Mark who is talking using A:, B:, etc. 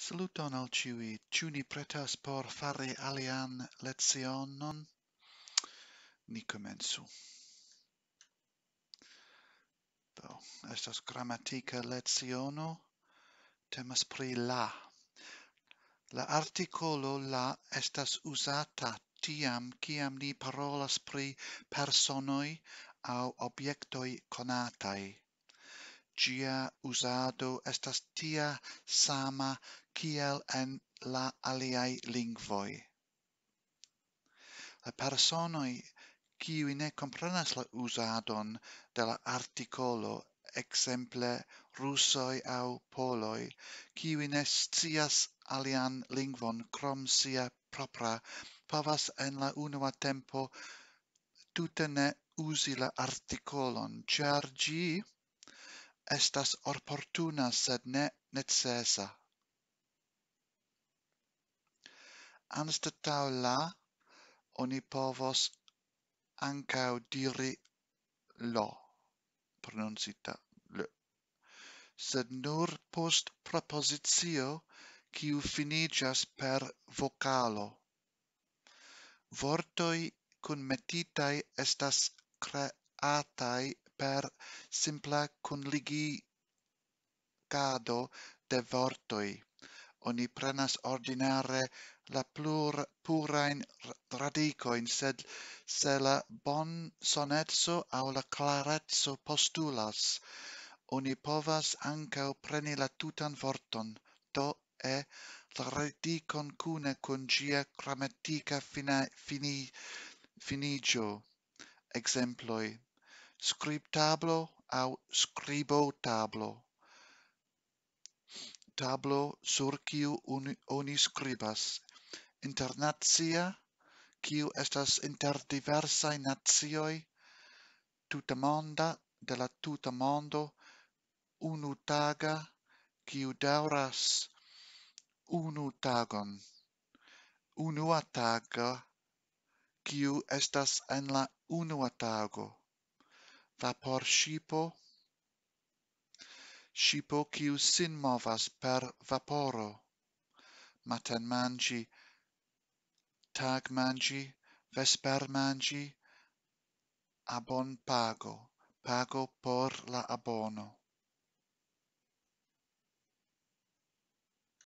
A: Saluton al ciui. Ciu ni pretas por fare alian lezionon? Ni comensu. Do, estas grammatica leziono. Temas pri la. La articolo la estas usata tiam ciam ni parolas pri personoi au objectoi conatai gia usado estas tia sama kiel en la aliai lingvoi. La personoi qui ne comprenas la usadon de la articolo exemple russoi au poloi qui ne scias alian lingvon crom sia propra pavas en la unua tempo tutene usi la articolon char gi estas opportuna sed ne necessa Anstat taula oni povos ancau diri lo pronuncita le sed nur post propositio qui u finijas per vocalo vortoi cum metitai estas creatai per simpla conligi cado de vortoi. Oni prenas ordinare la plur purain radicoin, sed se la bon sonetso au la clarezzo postulas, oni povas ancau preni la tutan vorton, do e radicon cune con gia grammatica fina, fini, finigio. Exemploi scriptablo au scribo tablo tablo sur quiu oni scribas internazia quiu estas inter diversae nazioi tuta monda de la tuta mondo unu taga quiu dauras unu tagon unua taga quiu estas en la unua tago vapor shipo shipo qui sin movas per vaporo maten manji tag manji vesper manji abon pago pago por la abono